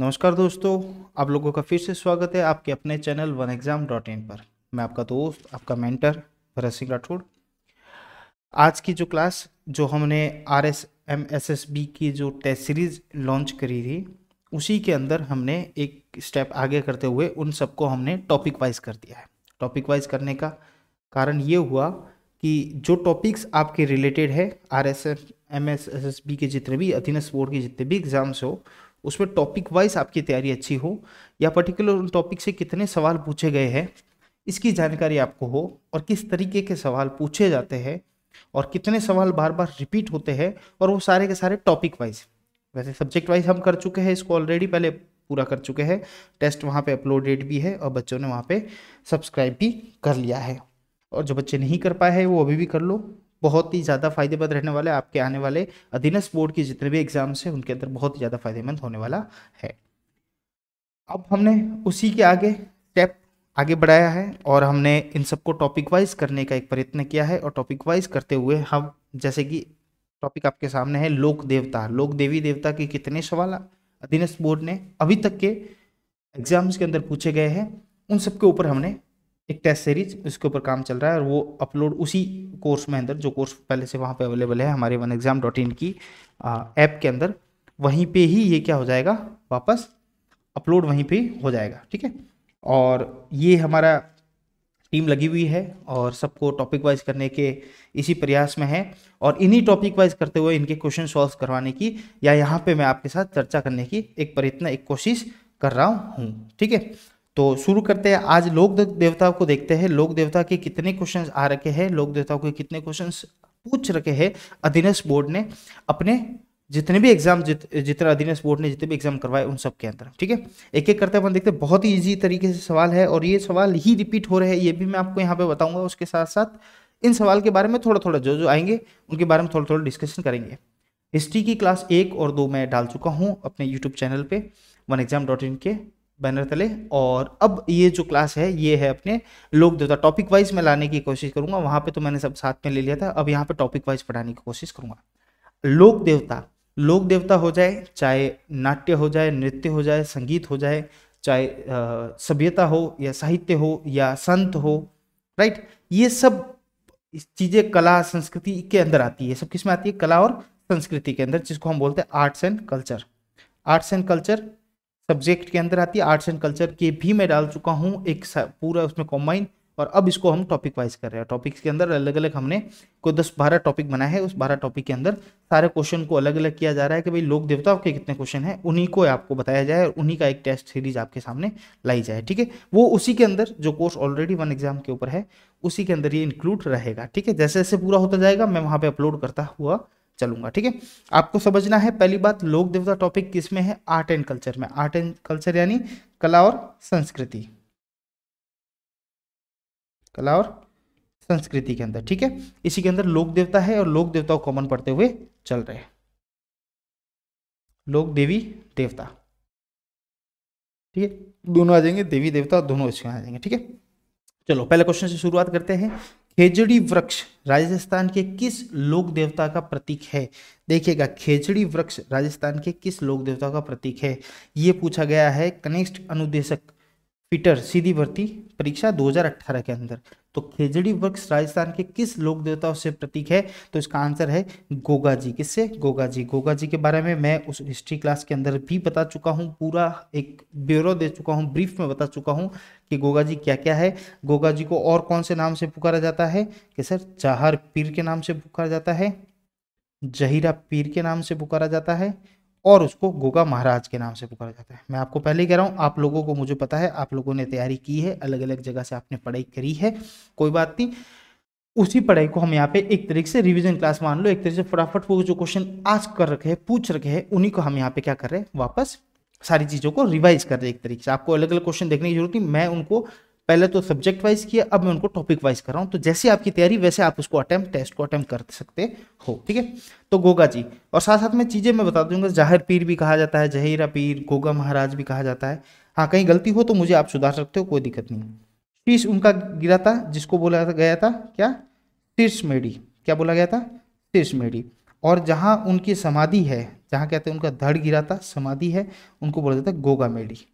नमस्कार दोस्तों आप लोगों का फिर से स्वागत है आपके अपने channel one exam dot in पर मैं आपका दोस्त आपका मेंटर भरत सिंह राठौड़ आज की जो क्लास जो हमने R S M S S B की जो टेस्ट सीरीज लॉन्च करी थी उसी के अंदर हमने एक स्टेप आगे करते हुए उन सबको हमने टॉपिक वाइज कर दिया है टॉपिक वाइज करने का कारण ये हुआ कि जो टॉपिक्स आपके रिलेटेड है R S M S S B के जितने भी अधीनस्थ बोर्ड के जितने भी एग्ज़ाम्स हो उसमें टॉपिक वाइज आपकी तैयारी अच्छी हो या पर्टिकुलर उन टॉपिक से कितने सवाल पूछे गए हैं इसकी जानकारी आपको हो और किस तरीके के सवाल पूछे जाते हैं और कितने सवाल बार बार रिपीट होते हैं और वो सारे के सारे टॉपिक वाइज वैसे सब्जेक्ट वाइज हम कर चुके हैं इसको ऑलरेडी पहले पूरा कर चुके हैं टेस्ट वहाँ पे अपलोडेड भी है और बच्चों ने वहाँ पे सब्सक्राइब भी कर लिया है और जो बच्चे नहीं कर पाए हैं वो अभी भी कर लो बहुत ही ज़्यादा फायदेमंद रहने वाला है आपके आने वाले अधीनस्थ बोर्ड के जितने भी एग्जाम्स हैं उनके अंदर बहुत ही ज़्यादा फायदेमंद होने वाला है अब हमने उसी के आगे स्टेप आगे बढ़ाया है और हमने इन सबको टॉपिक वाइज करने का एक प्रयत्न किया है और टॉपिक वाइज करते हुए हम जैसे कि टॉपिक आपके सामने है लोक देवता लोक देवी देवता के कितने सवाल अधीनस्थ बोर्ड ने अभी तक के एग्जाम्स के अंदर पूछे गए हैं उन सबके ऊपर हमने एक टेस्ट सीरीज उसके ऊपर काम चल रहा है और वो अपलोड उसी कोर्स में अंदर जो कोर्स पहले से वहाँ पे अवेलेबल है हमारे वन एग्ज़ाम डॉट इन की ऐप के अंदर वहीं पे ही ये क्या हो जाएगा वापस अपलोड वहीं पे हो जाएगा ठीक है और ये हमारा टीम लगी हुई है और सबको टॉपिक वाइज करने के इसी प्रयास में है और इन्हीं टॉपिक वाइज करते हुए इनके क्वेश्चन सॉल्व करवाने की या यहाँ पे मैं आपके साथ चर्चा करने की एक प्रयत्न एक कोशिश कर रहा हूँ ठीक है तो शुरू करते हैं आज लोक देवताओं को देखते हैं लोक देवता के कितने क्वेश्चन आ रखे हैं लोक देवताओं के कितने क्वेश्चन पूछ रखे हैं अधीनस्थ बोर्ड ने अपने जितने भी एग्जाम जित जितना अधीनस्थ बोर्ड ने जितने भी एग्जाम करवाए उन सब के अंदर ठीक है एक एक करते अपन देखते हैं बहुत ही ईजी तरीके से सवाल है और ये सवाल ही रिपीट हो रहे हैं ये भी मैं आपको यहाँ पे बताऊंगा उसके साथ साथ इन सवाल के बारे में थोड़ा थोड़ा जो जो आएंगे उनके बारे में थोड़ा थोड़ा डिस्कशन करेंगे हिस्ट्री की क्लास एक और दो मैं डाल चुका हूँ अपने यूट्यूब चैनल पर वन एग्जाम डॉट इन के बैनर तले और अब ये जो क्लास है ये है अपने लोक देवता टॉपिक वाइज मैं लाने की कोशिश करूंगा वहाँ पे तो मैंने सब साथ में ले लिया था अब यहाँ पे टॉपिक वाइज पढ़ाने की कोशिश करूंगा लोक देवता लोक देवता हो जाए चाहे नाट्य हो जाए नृत्य हो जाए संगीत हो जाए चाहे सभ्यता हो या साहित्य हो या संत हो राइट ये सब चीज़ें कला संस्कृति के अंदर आती है सब किस में आती है कला और संस्कृति के अंदर जिसको हम बोलते हैं arts and culture arts and culture subject के अंदर आती है आर्ट्स एंड कल्चर के भी मैं डाल चुका हूँ एक पूरा उसमें कॉम्बाइन और अब इसको हम टॉपिक वाइज कर रहे हैं टॉपिक्स के अंदर अलग अलग हमने कोई दस बारह टॉपिक बनाया है उस बारह टॉपिक के अंदर सारे क्वेश्चन को अलग अलग किया जा रहा है कि भाई लोक देवताओं के कितने क्वेश्चन हैं उन्हीं को आपको बताया जाए और उन्हीं का एक टेस्ट सीरीज आपके सामने लाई जाए ठीक है वो उसी के अंदर जो कोर्स ऑलरेडी वन एग्जाम के ऊपर है उसी के अंदर ये इंक्लूड रहेगा ठीक है जैसे जैसे पूरा होता जाएगा मैं वहाँ पर अपलोड करता हुआ चलूंगा ठीक है आपको समझना है पहली बात लोक देवता टॉपिक किस में है आर्ट एंड कल्चर में आर्ट एंड कल्चर यानी कला और संस्कृति कला और संस्कृति के अंदर ठीक है इसी के अंदर लोक देवता है और लोक देवताओं कॉमन पढ़ते हुए चल रहे हैं लोक देवी देवता ठीक है दोनों आ जाएंगे देवी देवता दोनों इसके आ जाएंगे ठीक है चलो पहले क्वेश्चन से शुरुआत करते हैं खेजड़ी वृक्ष राजस्थान के किस लोक देवता का प्रतीक है देखिएगा खेजड़ी वृक्ष राजस्थान के किस लोक देवता का प्रतीक है ये पूछा गया है कनिष्ठ अनुदेशक फिटर सीधी भर्ती परीक्षा 2018 के अंदर तो खेजड़ी वृक्ष राजस्थान के किस लोक देवताओं से प्रतीक है तो इसका आंसर है गोगा जी किससे गोगा जी गोगा जी के बारे में मैं उस हिस्ट्री क्लास के अंदर भी बता चुका हूँ पूरा एक ब्यूरो दे चुका हूँ ब्रीफ में बता चुका हूँ कि गोगा जी क्या क्या है गोगा जी को और कौन से नाम से पुकारा जाता है कि सर चाहर पीर के नाम से पुकारा जाता है जहीरा पीर के नाम से पुकारा जाता है और उसको गोगा महाराज के नाम से पुकारा जाता है मैं आपको पहले ही कह रहा हूँ आप लोगों को मुझे पता है आप लोगों ने तैयारी की है अलग अलग जगह से आपने पढ़ाई करी है कोई बात नहीं उसी पढ़ाई को हम यहाँ पे एक तरीके से रिवीजन क्लास मान लो एक तरीके से फटाफट वो जो क्वेश्चन आज कर रखे हैं पूछ रखे हैं उन्हीं को हम यहाँ पे क्या कर रहे हैं वापस सारी चीज़ों को रिवाइज कर रहे हैं एक तरीके से आपको अलग अलग क्वेश्चन देखने की जरूरत नहीं मैं उनको पहले तो सब्जेक्ट वाइज किया अब मैं उनको टॉपिक वाइज कर रहा हूँ तो जैसे आपकी तैयारी वैसे आप उसको अटैम्प्ट टेस्ट को अटैम्प्ट कर सकते हो ठीक है तो गोगा जी और साथ साथ में चीज़ें मैं बता दूंगा जाहिर पीर भी कहा जाता है जहीरा पीर गोगा महाराज भी कहा जाता है हाँ कहीं गलती हो तो मुझे आप सुधार सकते हो कोई दिक्कत नहीं शीर्ष उनका गिरा था जिसको बोला गया था क्या शीर्ष मेढी क्या बोला गया था शीर्ष मेढी और जहाँ उनकी समाधि है जहाँ कहते हैं उनका धड़ गिरा था समाधि है उनको बोला जाता है गोगा मेढी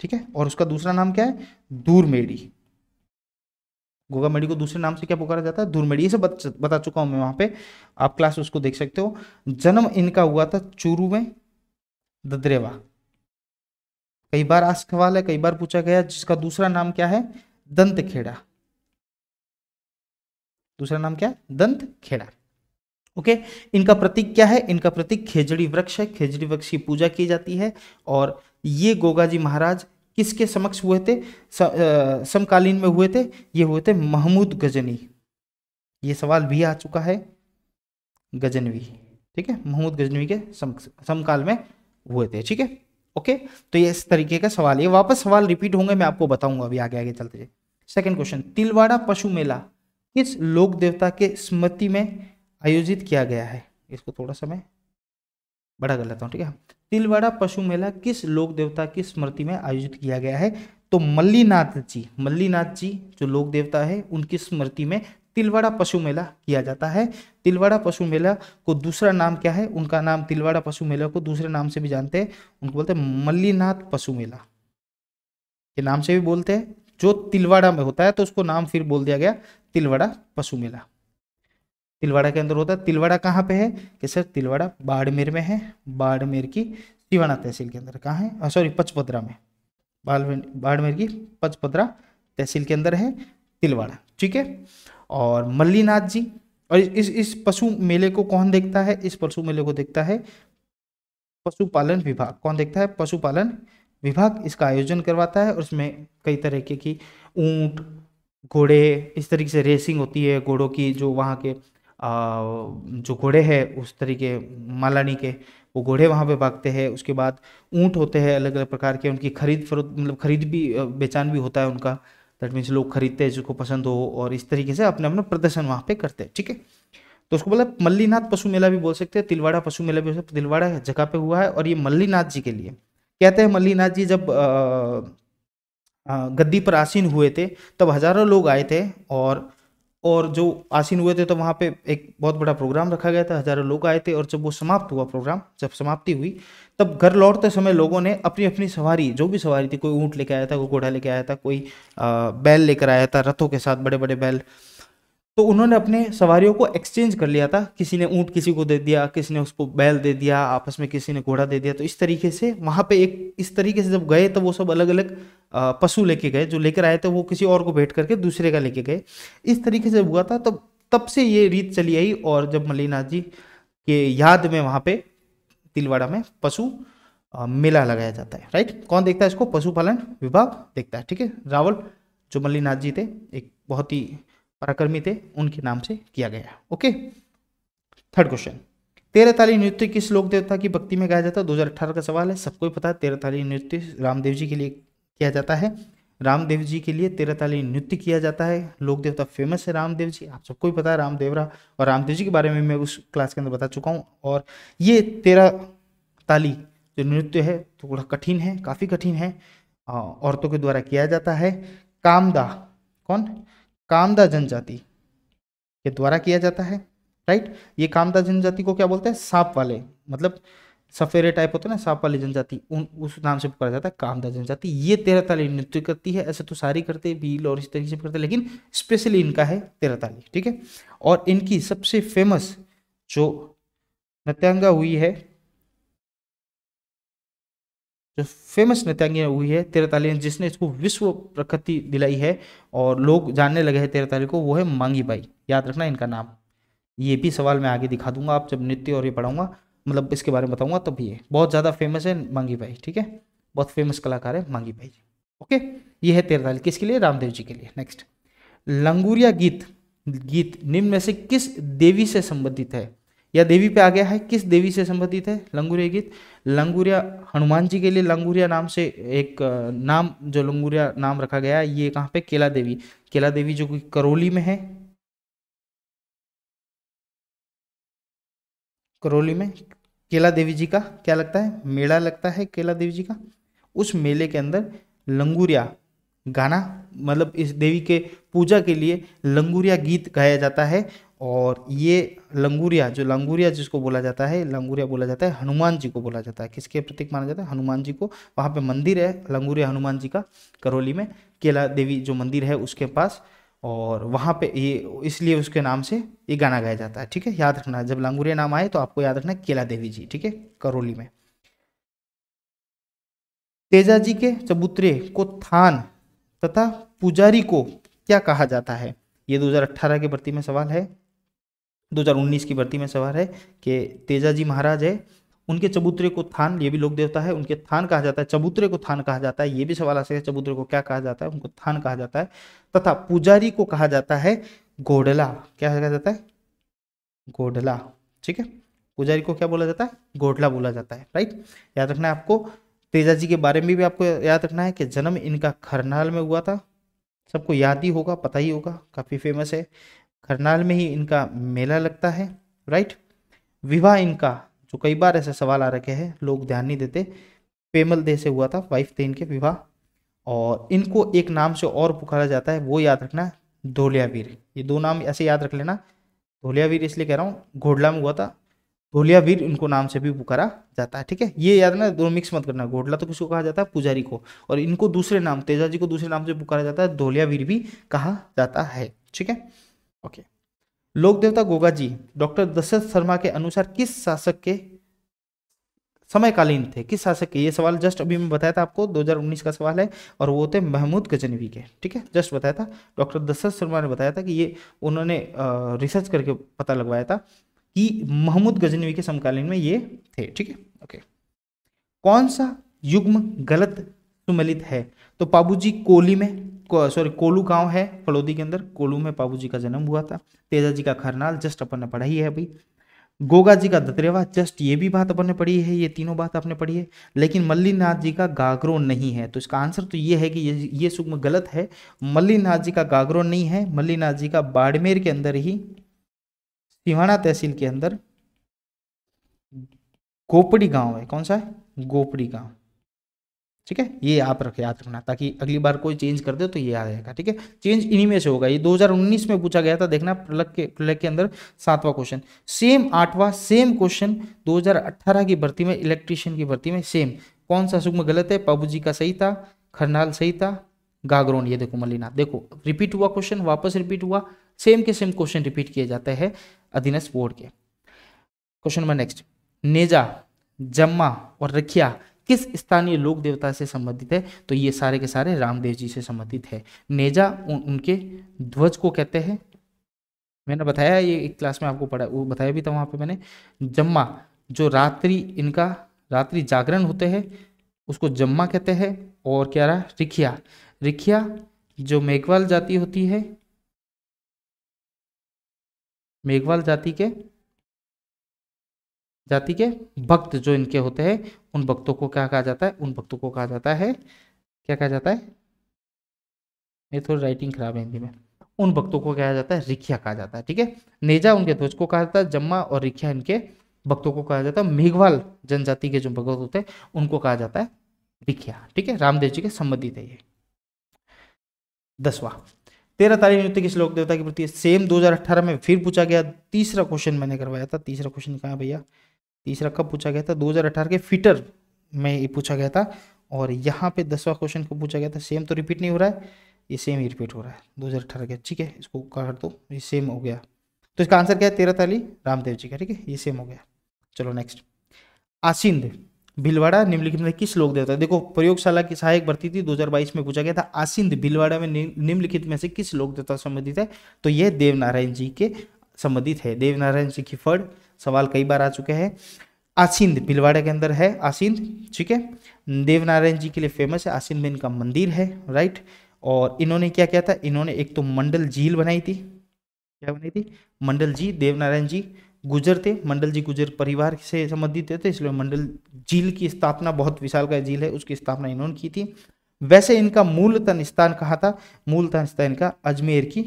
ठीक है और उसका दूसरा नाम क्या है दूरमेड़ी गोगा मेडी को दूसरे नाम से क्या पुकारा जाता है दूरमेड़ी ये बत, बता चुका हूं मैं वहां पे आप क्लास उसको देख सकते हो जन्म इनका हुआ था चूरू में ददरेवा कई बार आज सवाल है कई बार पूछा गया जिसका दूसरा नाम क्या है दंतखेड़ा दूसरा नाम क्या है दंत खेड़ा ओके okay? इनका प्रतीक क्या है इनका प्रतीक खेजड़ी वृक्ष है खेजड़ी वृक्ष की पूजा की जाती है और ये गोगाजी महाराज किसके समक्ष हुए थे समकालीन में हुए थे ये हुए थे महमूद गजनी ये सवाल भी आ चुका है गजनवी ठीक है महमूद गजनवी के समकाल में हुए थे ठीक है ओके तो ये इस तरीके का सवाल ये वापस सवाल रिपीट होंगे मैं आपको बताऊंगा अभी आगे आगे चलते जाए सेकंड क्वेश्चन तिलवाड़ा पशु मेला किस लोक देवता के स्मृति में आयोजित किया गया है इसको थोड़ा सा मैं बड़ा गलत हूँ ठीक है तिलवाड़ा पशु मेला किस लोक देवता की स्मृति में आयोजित किया गया है तो मल्लीनाथ जी मल्लीनाथ जी जो लोक देवता है उनकी स्मृति में तिलवाड़ा पशु मेला किया जाता है तिलवाड़ा पशु मेला को दूसरा नाम क्या है उनका नाम तिलवाड़ा पशु मेला को दूसरे नाम से भी जानते हैं उनको बोलते हैं मल्लीनाथ पशु मेला के नाम से भी बोलते हैं जो तिलवाड़ा में होता है तो उसको नाम फिर बोल दिया गया तिलवाड़ा पशु मेला तिलवाड़ा के अंदर होता है तिलवाड़ा कहाँ पे है कि सर तिलवाड़ा बाड़मेर में है बाड़मेर की शिवाना तहसील के अंदर कहाँ है सॉरी पचपदरा में बाड़मेर की पचपदरा तहसील के अंदर है तिलवाड़ा ठीक है और मल्लीनाथ जी और इस इस पशु मेले को कौन देखता है इस पशु मेले को देखता है पशुपालन विभाग कौन देखता है पशुपालन विभाग इसका आयोजन करवाता है और इसमें कई तरीके की ऊंट घोड़े इस तरीके से रेसिंग होती है घोड़ों की जो वहाँ के जो घोड़े हैं उस तरीके मालानी के वो घोड़े वहाँ पे भागते हैं उसके बाद ऊँट होते हैं अलग अलग प्रकार के उनकी खरीद फरोख मतलब खरीद भी बेचान भी होता है उनका दैट मीन्स लोग खरीदते हैं जिसको पसंद हो और इस तरीके से अपने अपना प्रदर्शन वहाँ पे करते हैं ठीक है तो उसको बोला मल्लीनाथ पशु मेला भी बोल सकते हैं तिलवाड़ा पशु मेला भी तिलवाड़ा जगह पे हुआ है और ये मल्लीनाथ जी के लिए कहते हैं मल्लीनाथ जी जब गद्दी पर आसीन हुए थे तब हजारों लोग आए थे और और जो आसीन हुए थे तो वहाँ पे एक बहुत बड़ा प्रोग्राम रखा गया था हजारों लोग आए थे और जब वो समाप्त हुआ प्रोग्राम जब समाप्ति हुई तब घर लौटते समय लोगों ने अपनी अपनी सवारी जो भी सवारी थी कोई ऊँट लेके आया था कोई घोड़ा लेके आया था कोई बैल लेकर आया था रथों के साथ बड़े बड़े बैल तो उन्होंने अपने सवारियों को एक्सचेंज कर लिया था किसी ने ऊँट किसी को दे दिया किसी ने उसको बैल दे दिया आपस में किसी ने घोड़ा दे दिया तो इस तरीके से वहाँ पे एक इस तरीके से जब गए तो वो सब अलग अलग पशु लेके गए जो लेकर आए थे वो किसी और को भेंट करके दूसरे का लेके गए इस तरीके से हुआ था तब तब से ये रीत चली आई और जब मल्लीनाथ जी के याद में वहाँ पर तिलवाड़ा में पशु मेला लगाया जाता है राइट कौन देखता है इसको पशुपालन विभाग देखता है ठीक है रावल जो मल्लीनाथ जी थे एक बहुत ही पराक्रमी थे उनके नाम से किया गया ओके थर्ड क्वेश्चन तेरहताली नृत्य किस लोक देवता की भक्ति में गाया जाता है अठारह का सवाल है सबको पता है तेरहताली नृत्य रामदेव जी के लिए किया जाता है रामदेव जी के लिए तेरहताली नृत्य किया जाता है लोक देवता फेमस है रामदेव जी आप सबको पता है रामदेवरा और रामदेव जी के बारे में मैं उस क्लास के अंदर बता चुका हूँ और ये तेरह ताली जो नृत्य है तो थोड़ा कठिन है काफ़ी कठिन है औरतों के द्वारा किया जाता है कामदा कौन कामदा जनजाति के द्वारा किया जाता है राइट ये कामदा जनजाति को क्या बोलते हैं सांप वाले मतलब सफेरे टाइप होते हैं ना सांप वाली जनजाति उन उस नाम से पुकारा जाता है कामदा जनजाति ये ताली नृत्य करती है ऐसे तो सारी करते भील और इस तरीके से करते लेकिन स्पेशली इनका है ताली ठीक है और इनकी सबसे फेमस जो नृत्यांगा हुई है जो फेमस नृत्यांगी हुई है तेरताली जिसने इसको विश्व प्रकृति दिलाई है और लोग जानने लगे हैं तेरताली को वो है मांगी बाई याद रखना इनका नाम ये भी सवाल मैं आगे दिखा दूंगा आप जब नृत्य और ये पढ़ाऊंगा मतलब इसके बारे में बताऊंगा तब ये बहुत ज़्यादा फेमस है मांगी बाई ठीक है बहुत फेमस कलाकार है मांगी बाई ओके ये है तेरताली किसके लिए रामदेव जी के लिए नेक्स्ट लंगूरिया गीत गीत निम्न में से किस देवी से संबंधित है या देवी पे आ गया है किस देवी से संबंधित है लंगूरिया गीत लंगूरिया हनुमान जी के लिए लंगूरिया नाम से एक नाम जो लंगूरिया नाम रखा गया है ये कहाँ पे केला देवी केला देवी जो कि करौली में है करौली में केला देवी जी का क्या लगता है मेला लगता है केला देवी जी का उस मेले के अंदर लंगूरिया गाना मतलब इस देवी के पूजा के लिए लंगूरिया गीत गाया जाता है और ये लंगूरिया जो लंगूरिया जिसको बोला जाता है लंगूरिया बोला जाता है हनुमान जी को बोला जाता है किसके प्रतीक माना जाता है हनुमान जी को वहाँ पे मंदिर है लंगूरिया हनुमान जी का करौली में केला देवी जो मंदिर है उसके पास और वहाँ पे ये इसलिए उसके नाम से ये गाना गाया जाता है ठीक है याद रखना जब लंगूरिया नाम आए तो आपको याद रखना केला देवी जी ठीक है करौली में तेजा जी के चबूतरे को थान तथा पुजारी को क्या कहा जाता है ये 2018 के भर्ती में सवाल है 2019 की भर्ती में सवार है कि तेजा जी महाराज है उनके चबूतरे को थान ये भी लोक देवता है उनके थान कहा जाता है चबूतरे को थान कहा जाता है ये भी सवाल आ सकता है चबूतरे को क्या कहा जाता है उनको थान कहा जाता है तथा पुजारी को कहा जाता है गोडला क्या कहा जाता है गोडला ठीक है पुजारी को क्या बोला जाता है गोडला बोला जाता है राइट याद रखना है आपको तेजा जी के बारे में भी आपको याद रखना है कि जन्म इनका खरनाल में हुआ था सबको याद ही होगा पता ही होगा काफ़ी फेमस है करनाल में ही इनका मेला लगता है राइट विवाह इनका जो कई बार ऐसे सवाल आ रखे हैं लोग ध्यान नहीं देते पेमल दे से हुआ था वाइफ थे इनके विवाह और इनको एक नाम से और पुकारा जाता है वो याद रखना धोलियावीर ये दो नाम ऐसे याद रख लेना धोलियावीर इसलिए कह रहा हूँ घोडला में हुआ था धोलियावीर इनको नाम से भी पुकारा जाता है ठीक है ये याद ना दोनों मिक्स मत करना घोडला तो किसको कहा जाता है पुजारी को और इनको दूसरे नाम तेजा जी को दूसरे नाम से पुकारा जाता है धोलियावीर भी कहा जाता है ठीक है ओके लोक देवता गोगा जी डॉक्टर दशरथ शर्मा के अनुसार किस शासक के समयकालीन थे किस शासक के ये सवाल जस्ट अभी मैं बताया था आपको 2019 का सवाल है और वो थे महमूद गजनवी के ठीक है जस्ट बताया था डॉक्टर दशरथ शर्मा ने बताया था कि ये उन्होंने रिसर्च करके पता लगवाया था कि महमूद गजनवी के समकालीन में ये थे ठीक है ओके कौन सा युग्म गलत सुमेलित है तो जी कोहली में सॉरी कोलू गांव है फलोदी के अंदर कोलू में बाबू जी का जन्म हुआ था तेजा जी का खरनाल जस्ट अपन ने पढ़ा ही है अभी गोगा जी का दतरेवा जस्ट ये भी बात अपन ने पढ़ी है ये तीनों बात आपने पढ़ी है लेकिन मल्लीनाथ जी का गागरो नहीं है तो इसका आंसर तो ये है कि ये ये सुगम गलत है मल्लीनाथ जी का गागरो नहीं है मल्लीनाथ जी का बाड़मेर के अंदर ही सिवाना तहसील के अंदर गोपड़ी गांव है कौन सा है गोपड़ी गांव ठीक है ये आप रख याद रखना ताकि अगली बार कोई चेंज कर दे तो ये आ जाएगा ठीक है चेंज इन्हीं में से होगा ये 2019 में पूछा गया था देखना प्रलक के प्रलक के अंदर सातवां क्वेश्चन सेम आठवां सेम क्वेश्चन 2018 की भर्ती में इलेक्ट्रिशियन की भर्ती में सेम कौन सा सुग्म गलत है बाबू का सही था खरनाल सही था गागरोन ये देखो मलिना देखो रिपीट हुआ क्वेश्चन वापस रिपीट हुआ सेम के सेम क्वेश्चन रिपीट किया जाता है अधीनस्थ बोर्ड के क्वेश्चन नंबर नेक्स्ट नेजा जम्मा और रखिया किस स्थानीय लोक देवता से संबंधित है तो ये सारे के सारे रामदेव जी से संबंधित है नेजा उन, उनके ध्वज को कहते हैं मैंने बताया ये एक क्लास में आपको पढ़ा वो बताया भी था वहाँ पे मैंने जम्मा जो रात्रि इनका रात्रि जागरण होते हैं उसको जम्मा कहते हैं और क्या रहा रिखिया रिखिया जो मेघवाल जाति होती है मेघवाल जाति के जाति के भक्त जो इनके होते हैं उन भक्तों को क्या कहा जाता है उन भक्तों को कहा जाता है क्या कहा जाता है ये थोड़ी राइटिंग खराब है हिंदी में उन भक्तों को कहा जाता है रिखिया कहा जाता है ठीक है नेजा उनके ध्वज को कहा जाता है जम्मा और रिखिया इनके भक्तों को कहा जाता है मेघवाल जनजाति के जो भगवत होते हैं उनको कहा जाता है रिखिया ठीक है रामदेव जी के संबंधित है ये दसवा तेरह तारीख नियुक्ति किस लोक देवता के प्रति सेम 2018 में फिर पूछा गया तीसरा क्वेश्चन मैंने करवाया था तीसरा क्वेश्चन कहा भैया तीसरा कब पूछा गया था 2018 के फिटर में ये पूछा गया था और यहाँ पे दसवा क्वेश्चन को पूछा गया था सेम तो रिपीट नहीं हो रहा है ये सेम ही रिपीट हो रहा है दो हज़ार अठारह का ठीक है इसको काट दो तो ये सेम हो गया तो इसका आंसर क्या है तेरह ताली रामदेव जी का ठीक है ये सेम हो गया चलो नेक्स्ट आसिंद भिलवाड़ा निम्नलिखित में किस लोक देवता देखो प्रयोगशाला की सहायक भर्ती थी 2022 में पूछा गया था आसिंद भिलवाड़ा में निम्नलिखित में से किस लोक देवता संबंधित है तो यह देवनारायण जी के संबंधित है देवनारायण जी की फड़ सवाल कई बार आ चुके हैं आसिंद भिलवाड़े के अंदर है आसिंद ठीक है देवनारायण जी के लिए फेमस है आसिंद में इनका मंदिर है राइट और इन्होंने क्या किया था इन्होंने एक तो मंडल झील बनाई थी क्या बनाई थी मंडल जी देवनारायण जी गुजर थे मंडल जी गुजर परिवार से संबंधित थे इसलिए मंडल झील की स्थापना बहुत विशाल का झील है उसकी स्थापना इन्होंने की थी वैसे इनका मूलतन स्थान कहाँ था मूलतन स्थान इनका अजमेर की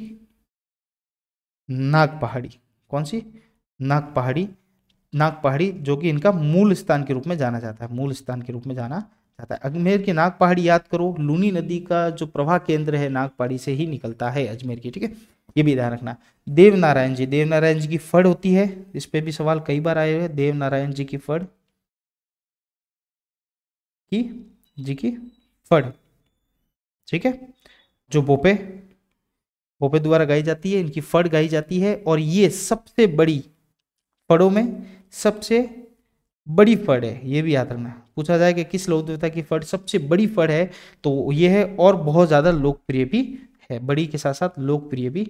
नाग पहाड़ी कौन सी नाग पहाड़ी नाग पहाड़ी जो कि इनका मूल स्थान के रूप में जाना जाता है मूल स्थान के रूप में जाना जाता है अजमेर की नाग पहाड़ी याद करो लूनी नदी का जो प्रवाह केंद्र है नाग पहाड़ी से ही निकलता है अजमेर की ठीक है ये भी ध्यान रखना देवनारायण जी देवनारायण जी की फड़ होती है इस पर भी सवाल कई बार आए हुए देवनारायण जी की फड़ की जी की फड़ ठीक है जो बोपे बोपे द्वारा गाई जाती है इनकी फड़ गाई जाती है और ये सबसे बड़ी फड़ों में सबसे बड़ी फड़ है ये भी याद रखना पूछा जाए कि किस लोक देवता की फड़ सबसे बड़ी फड़ है तो ये है और बहुत ज़्यादा लोकप्रिय भी है बड़ी के साथ साथ लोकप्रिय भी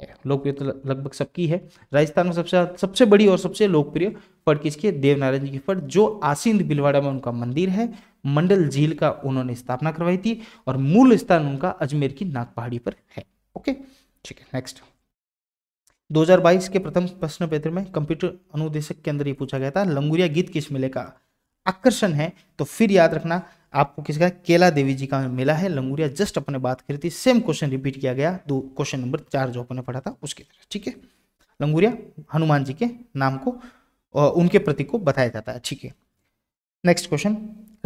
है लोकप्रिय तो लगभग सबकी है राजस्थान में सबसे सबसे बड़ी और सबसे लोकप्रिय फड़ किसकी देवनारायण जी की फड़ जो आसिंद बिलवाड़ा में उनका मंदिर है मंडल झील का उन्होंने स्थापना करवाई थी और मूल स्थान उनका अजमेर की नाग पहाड़ी पर है ओके ठीक है नेक्स्ट 2022 के प्रथम प्रश्न पत्र में कंप्यूटर अनुदेशक के अंदर ये पूछा गया था लंगूरिया गीत किस मेले का आकर्षण है तो फिर याद रखना आपको किसका केला देवी जी का मेला है लंगूरिया जस्ट अपने बात करी थी सेम क्वेश्चन रिपीट किया गया दो क्वेश्चन नंबर चार जो अपने पढ़ा था उसके तरह ठीक है लंगूरिया हनुमान जी के नाम को उनके प्रतीक को बताया जाता है ठीक है नेक्स्ट क्वेश्चन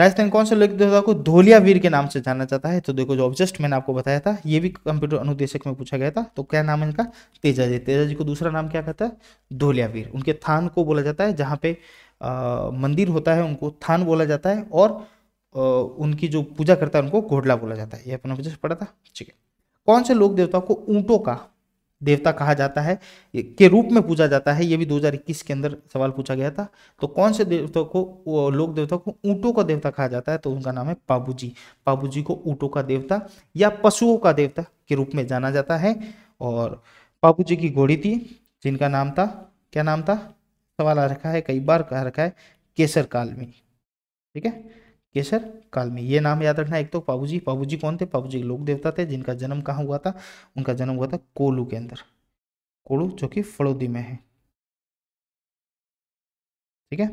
राजस्थान कौन से लोक देवता को धोलिया वीर के नाम से जाना जाता है तो देखो जो ऑब्जेस्ट मैंने आपको बताया था ये भी कंप्यूटर अनुदेशक में पूछा गया था तो क्या नाम है इनका तेजा जी तेजा जी को दूसरा नाम क्या कहता है धोलिया वीर उनके थान को बोला जाता है जहाँ पे मंदिर होता है उनको थान बोला जाता है और उनकी जो पूजा करता है उनको घोडला बोला जाता है ये अपना पढ़ा था ठीक है कौन से लोक देवता को ऊँटों का देवता कहा जाता है के रूप में पूजा जाता है ये भी 2021 के अंदर सवाल पूछा गया था तो कौन से देवता को लोक देवता को ऊँटों का देवता कहा जाता है तो उनका नाम है पाबूजी पाबूजी को ऊँटों का देवता या पशुओं का देवता के रूप में जाना जाता है और पाबूजी की घोड़ी थी जिनका नाम था क्या नाम था सवाल आ रखा है कई बार कहा रखा है केसर कालमी ठीक है केसर काल में ये नाम याद रखना एक तो पाबूजी पाबूजी कौन थे पाबूजी लोक देवता थे जिनका जन्म कहाँ हुआ था उनका जन्म हुआ था कोलू के अंदर कोलू जो कि फड़ोदी में है ठीक है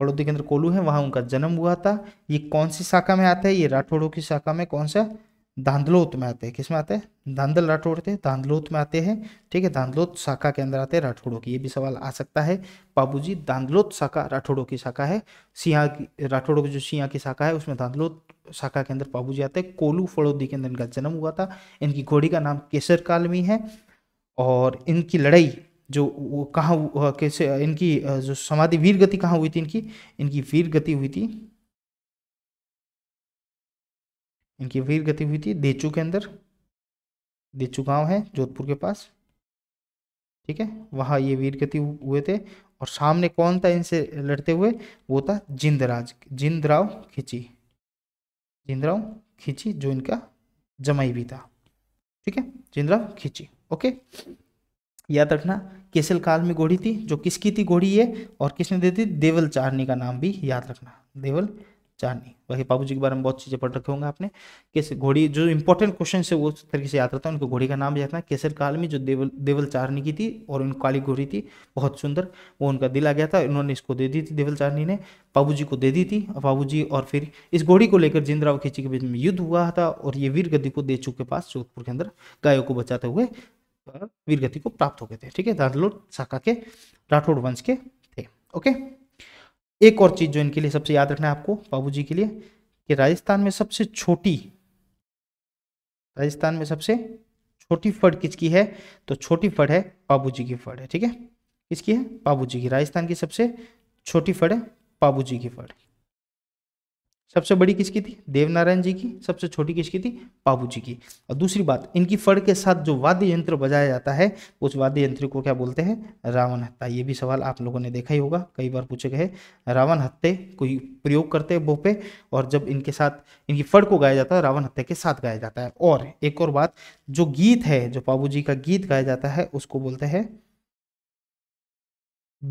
फड़ौदी के अंदर कोलू है वहां उनका जन्म हुआ था ये कौन सी शाखा में आता है ये राठौड़ों की शाखा में कौन सा धांधलोत में आते हैं किस में आते हैं धांधल राठौड़ थे धांधलोत में आते हैं ठीक है धांधलोत शाखा के अंदर आते हैं राठौड़ों की ये भी सवाल आ सकता है बाबूजी धांधलोत शाखा राठौड़ों की शाखा है सिया की राठौड़ों की जो सिया की शाखा है उसमें धांधलोत शाखा के अंदर बाबू आते हैं कोलू फड़ोदी के अंदर इनका जन्म हुआ था इनकी घोड़ी का नाम केसर कालमी है और इनकी लड़ाई जो वो कहाँ कैसे इनकी जो समाधि वीर गति कहाँ हुई थी इनकी इनकी वीर गति हुई थी इनकी वीर गति हुई थी देचू के अंदर देचू गांव है जोधपुर के पास ठीक है वहाँ ये वीर गति हुए थे और सामने कौन था इनसे लड़ते हुए वो था जिंदराज जिंदराव खिची जिंदराव खिची जो इनका जमाई भी था ठीक है जिंदराव खिची ओके याद रखना केसल काल में घोड़ी थी जो किसकी थी घोड़ी ये और किसने दी थी देवल चारनी का नाम भी याद रखना देवल जानी बाकी बाबू के बारे में बहुत चीज़ें पढ़ रखे होंगे आपने कैसे घोड़ी जो इंपॉर्टेंट क्वेश्चन है वो तरीके से याद रहता है उनको घोड़ी का नाम याद है केसर काल में जो देवल देवल चारनी की थी और उन काली घोड़ी थी बहुत सुंदर वो उनका दिल आ गया था उन्होंने इसको दे दी थी देवल चारनी ने बाबू को दे दी थी बाबू और फिर इस घोड़ी को लेकर जिंदराव खींची के बीच में युद्ध हुआ था और ये वीर को दे चुके पास जोधपुर के अंदर गायों को बचाते हुए वीर को प्राप्त हो गए थे ठीक है दादलोट शाखा के राठौड़ वंश के थे ओके एक और चीज़ जो इनके लिए सबसे याद रखना है आपको बाबू के लिए कि राजस्थान में सबसे छोटी राजस्थान में सबसे छोटी फड़ किसकी है तो छोटी फड़ है बाबूजी की फड़ है ठीक है किसकी है बाबूजी की राजस्थान की सबसे छोटी फड़ है बाबूजी की फड़ सबसे बड़ी किसकी थी देवनारायण जी की सबसे छोटी किसकी थी बाबू जी की और दूसरी बात इनकी फड़ के साथ जो वाद्य यंत्र बजाया जाता है उस वाद्य यंत्र को क्या बोलते हैं रावण हत्या ये भी सवाल आप लोगों ने देखा ही होगा कई बार पूछे गए रावण हत्ते कोई प्रयोग करते हैं बोपे और जब इनके साथ इनकी फड़ को गाया जाता है रावण हत्या के साथ गाया जाता है और एक और बात जो गीत है जो बाबू जी का गीत गाया जाता है उसको बोलते हैं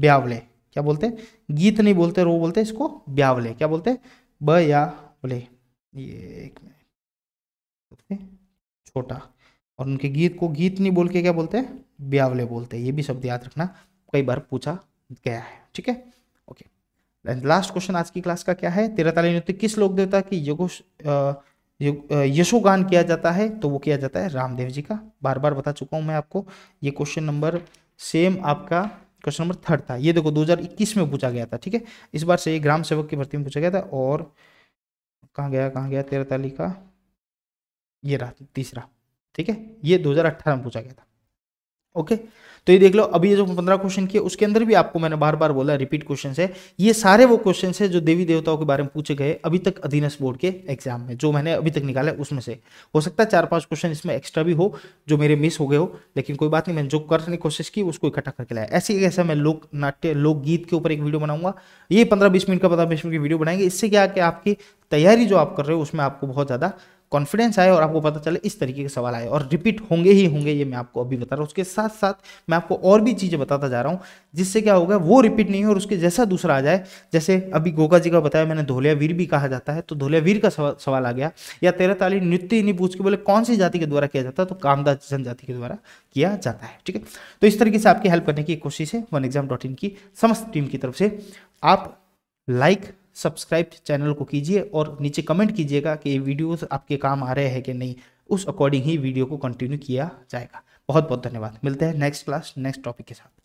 ब्यावले क्या बोलते हैं गीत नहीं बोलते वो बोलते इसको ब्यावले क्या बोलते हैं ब या बोले ये एक मिनट सबसे छोटा और उनके गीत को गीत नहीं बोल के क्या बोलते हैं ब्यावले बोलते हैं ये भी शब्द याद रखना कई बार पूछा गया है ठीक है ओके एंड लास्ट क्वेश्चन आज की क्लास का क्या है तिरताली नृत्य किस लोक देवता की यगोश यशोगान किया जाता है तो वो किया जाता है रामदेव जी का बार बार बता चुका हूँ मैं आपको ये क्वेश्चन नंबर सेम आपका क्वेश्चन नंबर थर्ड था ये देखो 2021 में पूछा गया था ठीक है इस बार से ये ग्राम सेवक की भर्ती में पूछा गया था और कहाँ गया कहाँ गया तेरह तारीख का ये रहा तीसरा ठीक है ये 2018 में पूछा गया था ओके तो ये देख लो अभी ये जो पंद्रह क्वेश्चन किए उसके अंदर भी आपको मैंने बार बार बोला रिपीट क्वेश्चन है ये सारे वो क्वेश्चन है जो देवी देवताओं के बारे में पूछे गए अभी तक अधीनस्थ बोर्ड के एग्जाम में जो मैंने अभी तक निकाला उसमें से हो सकता है चार पांच क्वेश्चन इसमें एक्स्ट्रा भी हो जो मेरे मिस हो गए हो लेकिन कोई बात नहीं मैंने जो करने की कोशिश की उसको इकट्ठा करके लाया ऐसे ही ऐसा मैं लोक नाट्य लोकगीत के ऊपर एक वीडियो बनाऊंगा ये पंद्रह बीस मिनट का पंद्रह बीस मिनट की वीडियो बनाएंगे इससे क्या कि आपकी तैयारी जो आप कर रहे हो उसमें आपको बहुत ज़्यादा कॉन्फिडेंस आए और आपको पता चले इस तरीके के सवाल आए और रिपीट होंगे ही होंगे ये मैं आपको अभी बता रहा हूँ उसके साथ साथ मैं आपको और भी चीज़ें बताता जा रहा हूँ जिससे क्या होगा वो रिपीट नहीं हो और उसके जैसा दूसरा आ जाए जैसे अभी गोगा जी का बताया मैंने धोलिया वीर भी कहा जाता है तो धोलिया वीर का सवाल आ गया या तेरह ताली नृत्य नहीं पूछ के बोले कौन सी जाति के द्वारा किया जाता है तो कामदास जनजाति के द्वारा किया जाता है ठीक है तो इस तरीके से आपकी हेल्प करने की कोशिश है वन एग्जाम डॉट इन की समस्त टीम की तरफ से आप लाइक सब्सक्राइब चैनल को कीजिए और नीचे कमेंट कीजिएगा कि ये वीडियोस आपके काम आ रहे हैं कि नहीं उस अकॉर्डिंग ही वीडियो को कंटिन्यू किया जाएगा बहुत बहुत धन्यवाद मिलते हैं नेक्स्ट क्लास नेक्स्ट टॉपिक के साथ